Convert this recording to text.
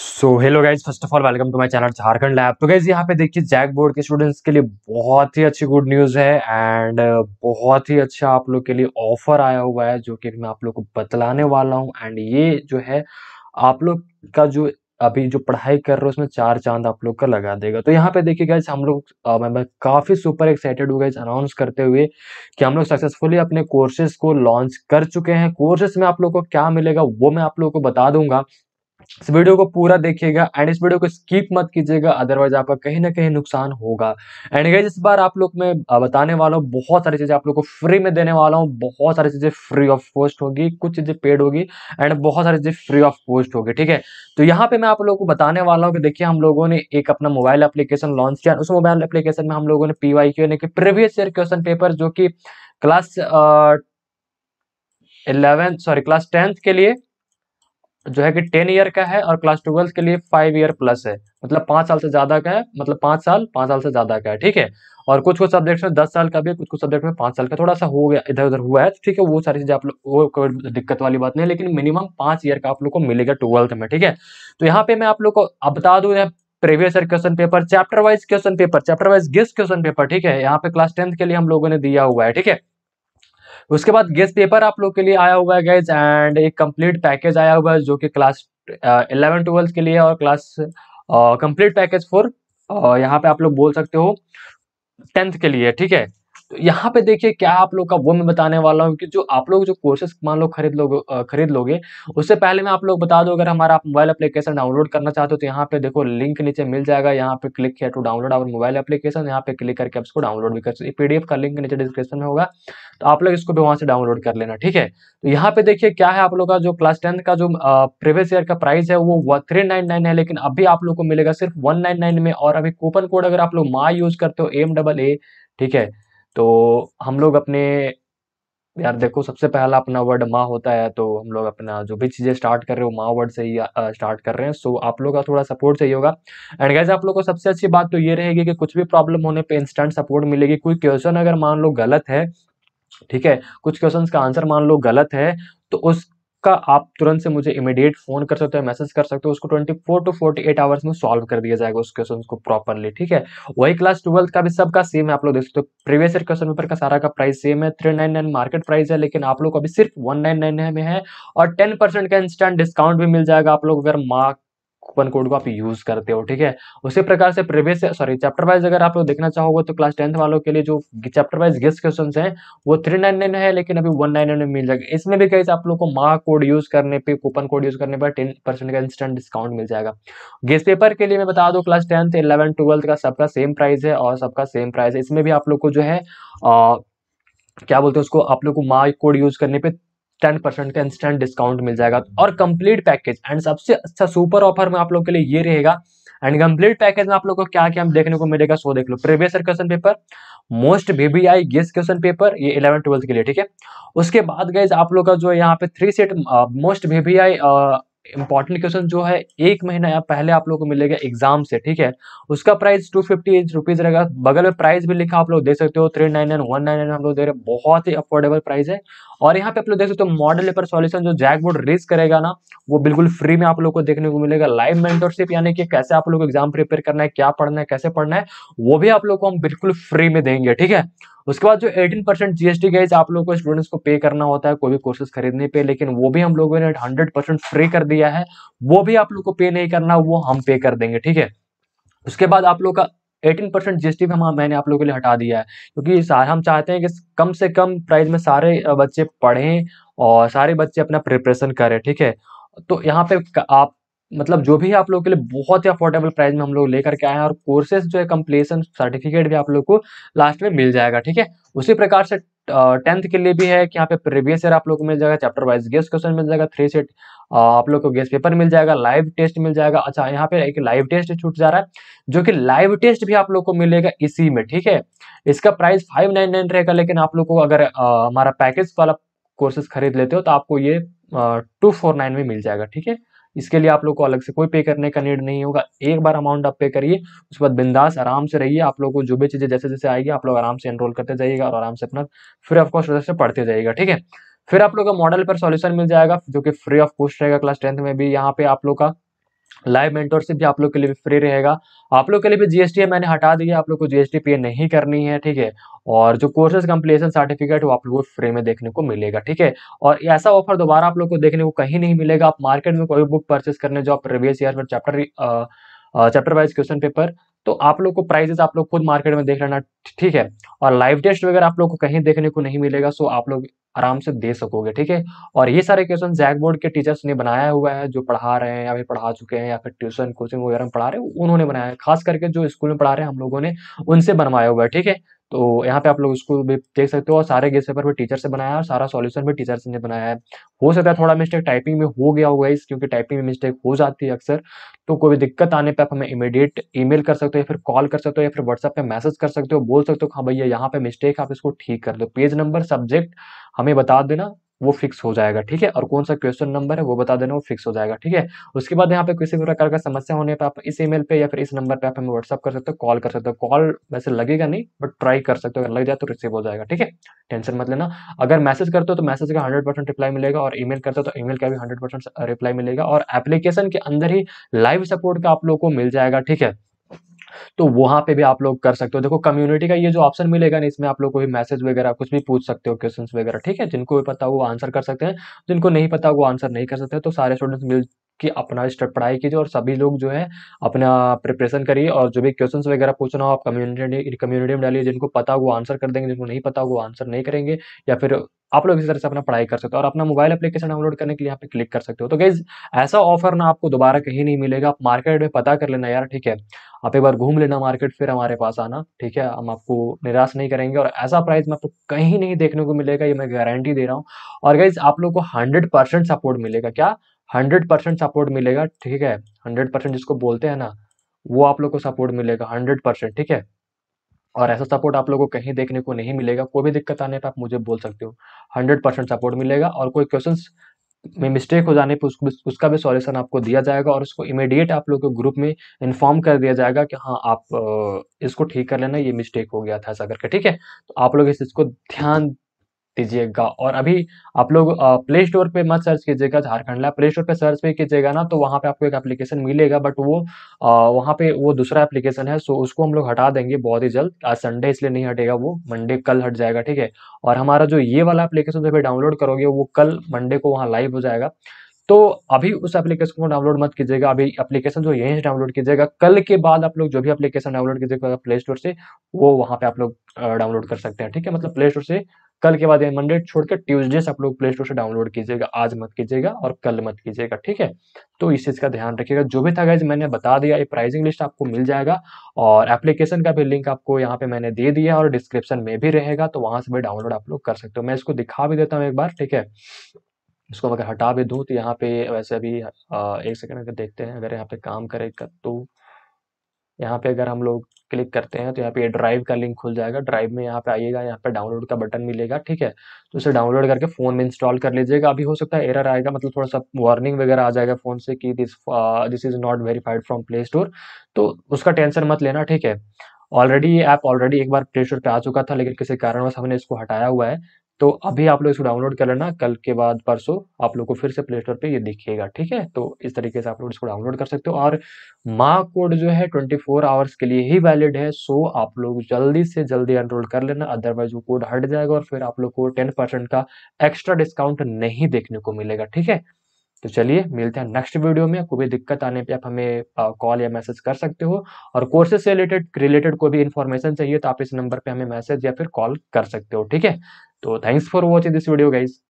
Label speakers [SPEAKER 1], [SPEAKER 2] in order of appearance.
[SPEAKER 1] So hello guys first of all welcome to my channel Jharkhand lab तो guys यहाँ पे देखिए जैक बोर्ड के स्टूडेंट्स के लिए बहुत ही अच्छी गुड न्यूज़ है एंड uh, बहुत ही अच्छा आप लोग के लिए ऑफर आया हुआ है जो कि मैं आप लोग को बतलाने वाला हूँ एंड ये जो है आप लोग का जो अभी जो पढ़ाई कर रहे हो उसमें चार चांद आप लोग का लगा देगा तो यहाँ पे देखिए गाइज हम लोग uh, मैं, मैं काफ़ी सुपर एक्साइटेड हुआ गैस अनाउंस करते हुए कि हम लोग सक्सेसफुली अपने कोर्सेज को लॉन्च कर चुके हैं कोर्सेज में आप लोग को क्या मिलेगा वो मैं आप लोग को बता दूंगा इस वीडियो को पूरा देखिएगा एंड इस वीडियो को स्किप मत कीजिएगा अदरवाइज आपका कहीं ना कहीं नुकसान होगा एंड गाइज इस बार आप लोग मैं बताने वाला हूँ बहुत सारी चीज़ें आप लोग को फ्री में देने वाला हूँ बहुत सारी चीज़ें फ्री ऑफ कॉस्ट होगी कुछ चीज़ें पेड होगी एंड बहुत सारी चीज़ें फ्री ऑफ कॉस्ट होगी ठीक है तो यहाँ पे मैं आप लोगों को बताने वाला हूँ कि देखिए हम लोगों ने एक अपना मोबाइल एप्लीकेशन लॉन्च किया उस मोबाइल एप्लीकेशन में हम लोगों ने पी वाई क्यू यानी कि प्रीवियस ईयर क्वेश्चन पेपर जो कि class eleventh sorry class tenth के लिए जो है कि टेन ईयर का है और क्लास ट्वेल्थ के लिए फाइव ईयर प्लस है मतलब पांच साल से ज़्यादा का है मतलब पांच साल पांच साल से ज़्यादा का है ठीक है और कुछ कुछ सब्जेक्ट्स में दस साल का भी कुछ कुछ सब्जेक्ट में पांच साल का थोड़ा सा हो गया इधर उधर हुआ है तो ठीक है वो सारी चीज़ें आप लोग वो कोई दिक्कत वाली बात नहीं लेकिन मिनिमम पांच ईयर का आप लोग को मिलेगा ट्वेल्थ में ठीक है तो यहाँ पे मैं आप लोग को अब बता दू previous year question paper chapter wise question paper chapter wise guess question paper ठीक है यहाँ पे क्लास टेंथ के लिए हम लोगों ने दिया हुआ है ठीक है उसके बाद गेस्ट पेपर आप लोग के लिए आया हुआ है गैज एंड एक कंप्लीट पैकेज आया हुआ है जो कि क्लास इलेवन ट्वेल्थ के लिए और क्लास कंप्लीट पैकेज फॉर यहाँ पे आप लोग बोल सकते हो टेंथ के लिए ठीक है तो यहाँ पे देखिए क्या आप लोग का वो मैं बताने वाला हूँ कि जो आप लोग जो कोर्सेस मान लो खरीद लोग खरीद लोगे उससे पहले मैं आप लोग बता दूँ अगर हमारा मोबाइल एप्लीकेशन डाउनलोड करना चाहते हो तो यहाँ पे देखो लिंक नीचे मिल जाएगा यहाँ पे क्लिक किया to download our mobile application यहाँ पे क्लिक करके आप इसको डाउनलोड भी कर सकते पीडीएफ का लिंक नीचे डिस्क्रिप्शन में होगा तो आप लोग इसको भी वहाँ से डाउनलोड कर लेना ठीक है तो यहाँ पे देखिए क्या है आप लोग का जो क्लास टेंथ का जो प्रीवियस ईयर का प्राइस है वो थ्री नाइन नाइन है लेकिन अभी आप लोग को मिलेगा सिर्फ वन नाइन नाइन में और अभी कूपन कोड अगर आप लोग माँ यूज करते हो एम डबल ए ठीक है तो हम लोग अपने यार देखो सबसे पहला अपना वर्ड माँ होता है तो हम लोग अपना जो भी चीज़ें स्टार्ट कर रहे हो माँ वर्ड से ही स्टार्ट कर रहे हैं सो आप लोग का थोड़ा सपोर्ट चाहिए होगा एंड गैस आप लोगों को सबसे अच्छी बात तो ये रहेगी कि कुछ भी प्रॉब्लम होने पे इंस्टेंट सपोर्ट मिलेगी कोई क्वेश्चन अगर मान लो गलत है ठीक है कुछ क्वेश्चंस का आंसर मान लो गलत है तो उस उसका आप तुरंत से मुझे इमीडिएट फोन कर सकते हो मैसेज कर सकते हो उसको twenty four to forty eight hours में सॉल्व कर दिया जाएगा उस क्वेश्चन को प्रॉपरली ठीक है वही क्लास ट्वेल्थ का भी सबका सेम है आप लोग देख सकते हो प्रीवियस ईयर क्वेश्चन पेपर का सारा का प्राइस सेम है three nine nine market price है लेकिन आप लोग अभी सिर्फ वन नाइन नाइन में है और टेन परसेंट का इंस्टेंट डिस्काउंट भी मिल जाएगा आप लोग अगर मार्क कूपन कोड को आप यूज करते हो ठीक है उसी प्रकार से प्रीवियस सॉरी चैप्टर वाइज अगर आप लोग देखना चाहोगे तो क्लास टेंथ वालों के लिए जो चैप्टर वाइज गेस्ट क्वेश्चन है वो थ्री नाइन नाइन है लेकिन अभी वन नाइन नाइन मिल जाएगा इसमें भी कैसे आप लोग को मार्क कोड यूज करने पर कूपन कोड यूज करने पर टेन परसेंट का इंस्टेंट डिस्काउंट मिल जाएगा गेस्ट पेपर के लिए मैं बता दू क्लास टेंथ इलेवन ट्वेल्थ का सबका सेम प्राइस है और सबका सेम प्राइस है इसमें भी आप लोग को जो है आ, क्या बोलते हैं उसको आप लोग को मार्क कोड यूज करने पे टेन परसेंट का इंस्टेंट डिस्काउंट मिल जाएगा और कंप्लीट पैकेज एंड सबसे अच्छा सुपर ऑफर में आप लोग के लिए ये रहेगा एंड कंप्लीट पैकेज में आप लोग को क्या क्या देखने को मिलेगा सो देख लो previous year question paper most VVI guess question paper ये इलेवन ट्वेल्थ के लिए ठीक है उसके बाद गए आप लोग का जो यहाँ पे three set most VVI important question जो है एक महीना या पहले आप लोग को मिलेगा एग्जाम से ठीक है उसका प्राइस टू फिफ्टी रुपीज रहेगा बगल में प्राइस भी लिखा आप लोग देख सकते हो three nine nine one nine nine हम लोग दे रहे बहुत ही अफोर्डेबल प्राइस है और यहाँ पे आप लोग देख सकते हो मॉडल पेपर सॉल्यूशन जो बोर्ड रेस करेगा ना वो बिल्कुल फ्री में आप लोग को देखने को मिलेगा लाइव मेंटरशिप यानी कि कैसे आप लोग एग्जाम प्रिपेयर करना है क्या पढ़ना है कैसे पढ़ना है वो भी आप लोग को हम बिल्कुल फ्री में देंगे ठीक है उसके बाद जो 18 परसेंट जीएसटी गए आप लोगों को स्टूडेंट्स को पे करना होता है कोई भी कोर्सेज खरीदने पे लेकिन वो भी हम लोगों ने 100 परसेंट फ्री कर दिया है वो भी आप लोग को पे नहीं करना वो हम पे कर देंगे ठीक है उसके बाद आप लोग का एटीन परसेंट जीएसटी हम मैंने आप लोगों के लिए हटा दिया है क्योंकि हम चाहते हैं कि कम से कम प्राइस में सारे बच्चे पढ़ें और सारे बच्चे अपना प्रिपरेशन करें ठीक है तो यहाँ पे आप मतलब जो भी है आप लोग के लिए बहुत ही अफोर्डेबल प्राइस में हम लोग लेकर के आए हैं और कोर्सेज जो है कम्पलीसन सर्टिफिकेट भी आप लोग को लास्ट में मिल जाएगा ठीक है उसी प्रकार से टेंथ के लिए भी है कि यहाँ पे प्रीवियस ईयर आप लोग को मिल जाएगा चैप्टर वाइज गेस्ट क्वेश्चन मिल जाएगा थ्री सेट आप लोग को गेस्ट पेपर मिल जाएगा लाइव टेस्ट मिल जाएगा अच्छा यहाँ पे एक लाइव टेस्ट छूट जा रहा है जो कि लाइव टेस्ट भी आप लोग को मिलेगा इसी में ठीक है इसका प्राइस फाइव नाइन नाइन रहेगा लेकिन आप लोग को अगर हमारा पैकेज वाला कोर्सेज खरीद लेते हो तो आपको ये टू फोर नाइन में मिल जाएगा ठीक है इसके लिए आप लोग को अलग से कोई पे करने का नीड नहीं होगा एक बार अमाउंट आप पे करिए उसके बाद बिंदास आराम से रहिए आप लोग को जो भी चीज़ें जैसे जैसे आएगी आप लोग आराम से एनरोल करते जाइएगा और आराम से अपना फ्री ऑफ कॉस्ट से पढ़ते जाइएगा ठीक है फिर आप लोग का मॉडल पर सॉल्यूशन मिल जाएगा जो कि फ्री ऑफ कॉस्ट रहेगा क्लास टेंथ में भी यहाँ पे आप लोग का लाइव मेंटोरशिप भी आप लोग के लिए फ्री रहेगा आप लोग के लिए भी जीएसटी है मैंने हटा दिया आप लोग को जीएसटी पे नहीं करनी है ठीक है और जो कोर्सेज कंप्लीशन सर्टिफिकेट वो आप लोग को फ्री में देखने को मिलेगा ठीक है और ऐसा ऑफर दोबारा आप लोग को देखने को कहीं नहीं मिलेगा आप मार्केट में कोई बुक परचेस करने जो आप प्रीवियस ईयर में chapter chapter wise question paper तो आप लोग को प्राइजेस आप लोग खुद मार्केट में देख लेना ठीक है और लाइव टेस्ट वगैरह आप लोग को कहीं देखने को नहीं मिलेगा सो आप लोग आराम से दे सकोगे ठीक है और ये सारे क्वेश्चन जैक बोर्ड के टीचर्स ने बनाया हुआ है जो पढ़ा रहे हैं या फिर पढ़ा चुके हैं या फिर ट्यूशन कोचिंग वगैरह में पढ़ा रहे हैं उन्होंने बनाया है खास करके जो स्कूल में पढ़ा रहे हैं हम लोगों ने उनसे बनवाया हुआ है ठीक है तो यहाँ पे आप लोग इसको भी देख सकते हो और सारे गेस्ट पेपर भी टीचर से बनाया है और सारा सॉल्यूशन भी टीचर से ने बनाया है हो सकता है थोड़ा मिस्टेक टाइपिंग में हो गया होगा इस क्योंकि टाइपिंग में मिस्टेक हो जाती है अक्सर तो कोई भी दिक्कत आने पर आप हमें इमीडिएट ईमेल कर सकते हो या फिर कॉल कर सकते हो या फिर व्हाट्सएप पे मैसेज कर सकते हो बोल सकते हो हाँ भैया यहाँ पे मिस्टेक आप इसको ठीक कर दो पेज नंबर सब्जेक्ट हमें बता देना वो फिक्स हो जाएगा ठीक है और कौन सा क्वेश्चन नंबर है वो बता देना वो फिक्स हो जाएगा ठीक है उसके बाद यहाँ पे किसी भी प्रकार का समस्या होने पर आप इस ईमेल पे या फिर इस नंबर पे आप हमें व्हाट्सअप कर सकते हो कॉल कर सकते हो कॉल वैसे लगेगा नहीं बट ट्राई कर सकते हो अगर लग जाए तो रिसीव हो जाएगा ठीक है टेंशन मत लेना अगर मैसेज करते हो तो मैसेज का हंड्रेड रिप्लाई मिलेगा और ईमेल करते हो तो ई का भी हंड्रेड रिप्लाई मिलेगा और एप्लीकेशन के अंदर ही लाइव सपोर्ट का आप लोग को मिल जाएगा ठीक है तो वहां पे भी आप लोग कर सकते हो देखो कम्युनिटी का ये जो ऑप्शन मिलेगा ना इसमें आप लोग कोई मैसेज वगैरह कुछ भी पूछ सकते हो क्वेश्चन वगैरह ठीक है जिनको भी पता हो वो आंसर कर सकते हैं जिनको नहीं पता वो आंसर नहीं कर सकते तो सारे स्टूडेंट्स मिल कि अपना स्टेप पढ़ाई कीजिए और सभी लोग जो है अपना प्रिपरेशन करिए और जो भी क्वेश्चन वगैरह पूछना हो आप कम्युनिटी कम्युनिटी में डालिए जिनको पता हो वो आंसर कर देंगे जिनको नहीं पता हो वो आंसर नहीं करेंगे या फिर आप लोग इसी तरह से अपना पढ़ाई कर सकते हो और अपना मोबाइल एप्लीकेशन डाउनलोड करने के लिए यहाँ पे क्लिक कर सकते हो तो गैस ऐसा ऑफर ना आपको दोबारा कहीं नहीं मिलेगा आप मार्केट में पता कर लेना यार ठीक है आप एक बार घूम लेना मार्केट फिर हमारे पास आना ठीक है हम आपको निराश नहीं करेंगे और ऐसा प्राइस में आपको कहीं नहीं देखने को मिलेगा ये मैं गारंटी दे रहा हूँ और गैस आप लोग को हंड्रेड सपोर्ट मिलेगा क्या हंड्रेड परसेंट सपोर्ट मिलेगा ठीक है हंड्रेड परसेंट जिसको बोलते हैं ना वो आप लोग को सपोर्ट मिलेगा हंड्रेड परसेंट ठीक है और ऐसा सपोर्ट आप लोग को कहीं देखने को नहीं मिलेगा कोई भी दिक्कत आने पर आप मुझे बोल सकते हो हंड्रेड परसेंट सपोर्ट मिलेगा और कोई क्वेश्चन में मिस्टेक हो जाने पर उसको उसका भी सॉल्यूशन आपको दिया जाएगा और उसको इमीडिएट आप लोग के ग्रुप में इन्फॉर्म कर दिया जाएगा कि हाँ आप इसको ठीक कर लेना ये मिस्टेक हो गया था ऐसा करके ठीक है तो आप लोग इस चीज़ को ध्यान दीजिएगा और अभी आप लोग प्ले स्टोर पे मत सर्च कीजिएगा झारखंड लैब प्ले स्टोर पे सर्च पे कीजिएगा ना तो वहाँ पे आपको एक एप्लीकेशन मिलेगा बट वो आ, वहाँ पे वो दूसरा एप्लीकेशन है सो उसको हम लोग हटा देंगे बहुत ही जल्द आज संडे इसलिए नहीं हटेगा वो मंडे कल हट जाएगा ठीक है और हमारा जो ये वाला एप्लीकेशन जब डाउनलोड करोगे वो कल मंडे को वहाँ लाइव हो जाएगा तो अभी उस एप्लीकेशन को डाउनलोड मत कीजिएगा अभी एप्लीकेशन जो यहीं से डाउनलोड कीजिएगा कल के बाद आप लोग जो भी एप्लीकेशन डाउनलोड कीजिएगा प्ले स्टोर से वो वहाँ पे आप लोग डाउनलोड कर सकते हैं ठीक है मतलब प्ले स्टोर से कल के बाद मंडे छोड़ के ट्यूजडे से आप लोग प्ले स्टोर से डाउनलोड कीजिएगा आज मत कीजिएगा और कल मत कीजिएगा ठीक है तो इस चीज़ का ध्यान रखिएगा जो भी था गाइज मैंने बता दिया ये प्राइसिंग लिस्ट आपको मिल जाएगा और एप्लीकेशन का भी लिंक आपको यहाँ पे मैंने दे दिया और डिस्क्रिप्शन में भी रहेगा तो वहां से भी डाउनलोड आप लोग कर सकते हो मैं इसको दिखा भी देता हूँ एक बार ठीक है इसको अगर हटा भी दूँ तो यहाँ पे वैसे अभी एक सेकेंड अगर देखते हैं अगर यहाँ पे काम करेगा तो यहाँ पे अगर हम लोग क्लिक करते हैं तो यहाँ पे ये ड्राइव का लिंक खुल जाएगा ड्राइव में यहाँ पे आइएगा यहाँ पे डाउनलोड का बटन मिलेगा ठीक है तो इसे डाउनलोड करके फ़ोन में इंस्टॉल कर लीजिएगा अभी हो सकता है एरर आएगा मतलब थोड़ा सा वार्निंग वगैरह आ जाएगा फ़ोन से कि this this is not verified from play store तो उसका टेंशन मत लेना ठीक है ऑलरेडी ये ऐप ऑलरेडी एक बार प्ले स्टोर पर आ चुका था लेकिन किसी कारणवश हमने इसको हटाया हुआ है तो अभी आप लोग इसको डाउनलोड कर लेना कल के बाद परसों आप लोग को फिर से प्ले स्टोर पर ये दिखिएगा ठीक है तो इस तरीके से आप लोग इसको डाउनलोड कर सकते हो और माँ कोड जो है 24 फोर आवर्स के लिए ही वैलिड है सो आप लोग जल्दी से जल्दी एनरोल कर लेना अदरवाइज वो कोड हट जाएगा और फिर आप लोग को टेन परसेंट का एक्स्ट्रा डिस्काउंट नहीं देखने को मिलेगा ठीक है तो चलिए मिलते हैं नेक्स्ट वीडियो में कोई भी दिक्कत आने पे आप हमें कॉल या मैसेज कर सकते हो और कोर्सेज से रिलेटेड रिलेटेड कोई भी इन्फॉर्मेशन चाहिए तो आप इस नंबर पे हमें मैसेज या फिर कॉल कर सकते हो ठीक है So thanks for watching this video guys.